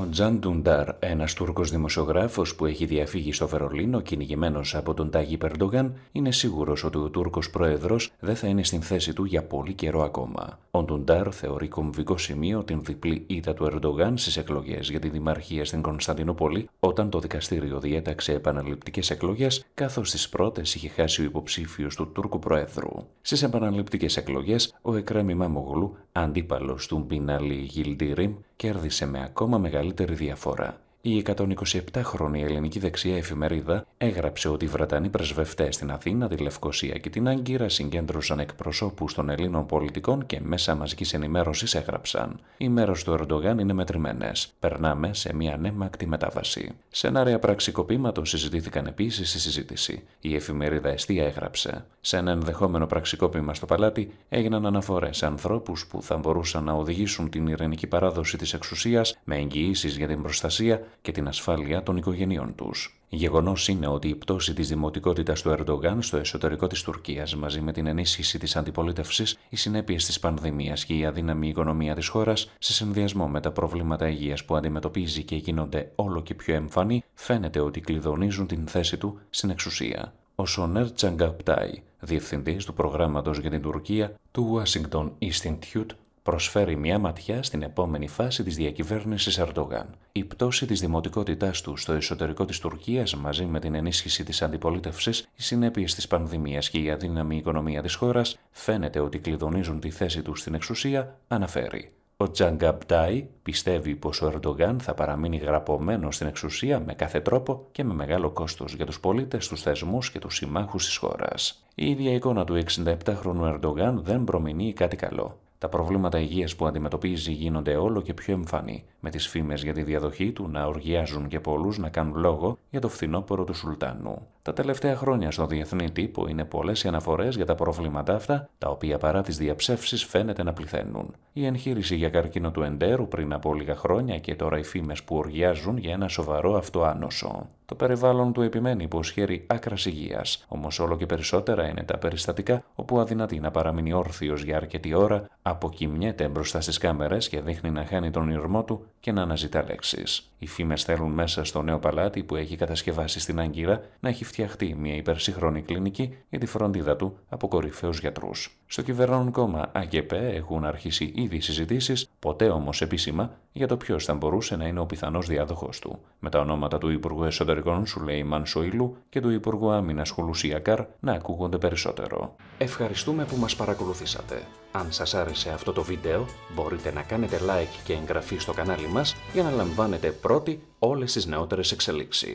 Ο Τζαν Τουνταρ, ένας Τούρκος δημοσιογράφος που έχει διαφύγει στο Βερολίνο κυνηγημένος από τον Τάγι Περντογκάν, είναι σίγουρος ότι ο Τούρκος πρόεδρος δεν θα είναι στην θέση του για πολύ καιρό ακόμα. Ο Ντουντάρ θεωρεί κομβικό σημείο την διπλή ήττα του Ερντογάν στις εκλογές για τη Δημαρχία στην Κωνσταντινούπολη, όταν το δικαστήριο διέταξε επαναληπτικές εκλογές, καθώς τις πρώτες είχε χάσει ο υποψήφιος του Τούρκου Προέδρου. Στις επαναληπτικές εκλογές, ο Εκρέμι Μαμογλου, αντίπαλος του Μπινάλι Γιλντίριμ, κέρδισε με ακόμα μεγαλύτερη διαφορά. Η 127χρονη ελληνική δεξιά εφημερίδα έγραψε ότι οι Βρετανοί πρεσβευτές στην Αθήνα, τη Λευκοσία και την Άγκυρα συγκέντρωσαν εκπροσώπους των Ελλήνων πολιτικών και μέσα μαζικής ενημέρωσης έγραψαν. Οι μέρες του Ερντογάν είναι μετρημένες. Περνάμε σε μια ανέμακτη μετάβαση. Σενάρια πραξικοπήματων συζητήθηκαν επίσης στη συζήτηση. Η εφημερίδα Εστία έγραψε. Σε ένα ενδεχόμενο πραξικόπημα στο παλάτι έγιναν αναφορές σε ανθρώπους που θα μπορούσαν να οδηγήσουν την ειρηνική παράδοση της εξουσίας με εγγυήσεις για την προστασία και την ασφάλεια των οικογενειών τους. Γεγονός είναι ότι η πτώση της δημοτικότητας του Ερντογάν στο εσωτερικό της Τουρκίας μαζί με την ενίσχυση της αντιπολίτευσης, οι συνέπειες της πανδημίας και η αδύναμη οικονομία της χώρας, σε συνδυασμό με τα προβλήματα υγείας που αντιμετωπίζει και γίνονται όλο και πιο εμφανή, φαίνεται ότι κλειδονίζουν την θέση του στην εξουσία. Ο Σονέρ Τσαγκαπτάι, διευθυντής του προγράμματος για την Τουρκία του Washington Institute προσφέρει μια ματιά στην επόμενη φάση της διακυβέρνησης Ερντογάν. Η πτώση της δημοτικότητάς του στο εσωτερικό της Τουρκίας μαζί με την ενίσχυση της αντιπολίτευσης, οι συνέπειες της πανδημίας και η αδύναμη οικονομία της χώρας φαίνεται ότι κλειδονίζουν τη θέση τους στην εξουσία, αναφέρει. Ο Τζαγκαμπτάι πιστεύει πως ο Ερντογάν θα παραμείνει γραπωμένος στην εξουσία με κάθε τρόπο και με μεγάλο κόστος για τους πολίτες, τους θεσμούς και τους συμμάχους της χώρας. Η ίδια εικόνα του 67χρονου Ερντογάν δεν προμηνύει κάτι καλό. Τα προβλήματα υγείας που αντιμετωπίζει γίνονται όλο και πιο εμφανή, με τις φήμες για τη διαδοχή του να οργιάζουν και πολλούς να κάνουν λόγο για το φθινόπωρο του Σουλτάνου. Τα τελευταία χρόνια στο διεθνή τύπο είναι πολλές οι αναφορές για τα προβλήματα αυτά, τα οποία παρά τις διαψεύσεις φαίνεται να πληθαίνουν. Η εγχείρηση για καρκίνο του εντέρου πριν από λίγα χρόνια και τώρα οι φήμες που οργιάζουν για ένα σοβαρό αυτοάνωσο. Το περιβάλλον του επιμένει πως χαίρει άκρας υγείας, όμως όλο και περισσότερα είναι τα περιστατικά όπου αδυνατεί να παραμείνει όρθιος για αρκετή ώρα, αποκοιμιέται μπροστά στις κάμερες και δείχνει να χάνει τον ήρμό του και να αναζητά λέξεις. Οι φήμες θέλουν μέσα στο νέο παλάτι που έχει κατασκευάσει στην Άγκυρα να έχει φτιάξει φτιαχτεί μια υπερσύγχρονη κλινική για τη φροντίδα του από κορυφαίους γιατρούς. Στο κυβερνών κόμμα ΑΓΕΠΕ έχουν αρχίσει ήδη συζητήσεις, ποτέ όμως επίσημα, για το ποιος θα μπορούσε να είναι ο πιθανός διάδοχος του. Με τα ονόματα του Υπουργού Εσωτερικών Σουλέιμαν Σοηλού και του Υπουργού Άμυνας Καρ να ακούγονται περισσότερο. Ευχαριστούμε που μας παρακολουθήσατε. Αν σας άρεσε αυτό το βίντεο, μπορείτε να κάνετε like και εγγραφή στο κανάλι μας για να λαμβάνετε πρώτοι όλες τις νεότερες εξελίξεις.